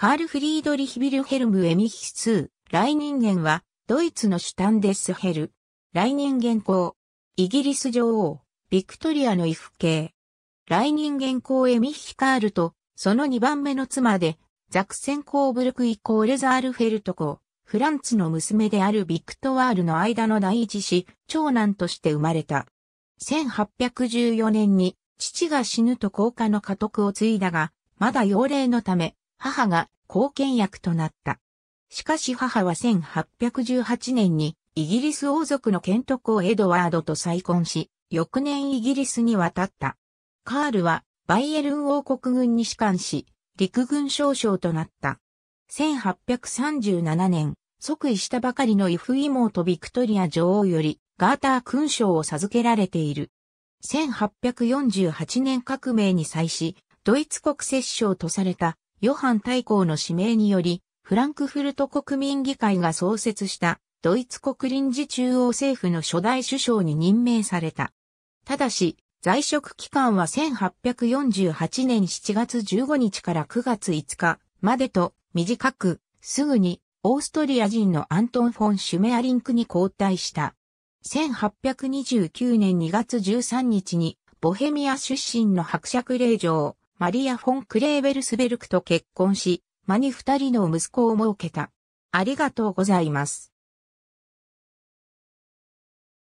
カール・フリードリヒ・ビルヘルム・エミヒスー、来人間は、ドイツのシュタンデスヘル。来人間公。イギリス女王、ビクトリアの衣服系。来人間公エミヒカールと、その2番目の妻で、ザクセン公ブルクイコールザールフェルト公、フランツの娘であるビクトワールの間の第一子、長男として生まれた。1814年に、父が死ぬと高家の家督を継いだが、まだ幼霊のため、母が貢献役となった。しかし母は1818年にイギリス王族のケント公エドワードと再婚し、翌年イギリスに渡った。カールはバイエルン王国軍に士官し、陸軍少将となった。1837年、即位したばかりのイフ妹ビクトリア女王よりガーター勲章を授けられている。1848年革命に際し、ドイツ国摂政とされたヨハン大公の指名により、フランクフルト国民議会が創設したドイツ国臨時中央政府の初代首相に任命された。ただし、在職期間は1848年7月15日から9月5日までと短く、すぐにオーストリア人のアントン・フォン・シュメアリンクに交代した。1829年2月13日にボヘミア出身の伯爵令嬢、マリア・フォン・クレーベルスベルクと結婚し、間に二人の息子を設けた。ありがとうございます。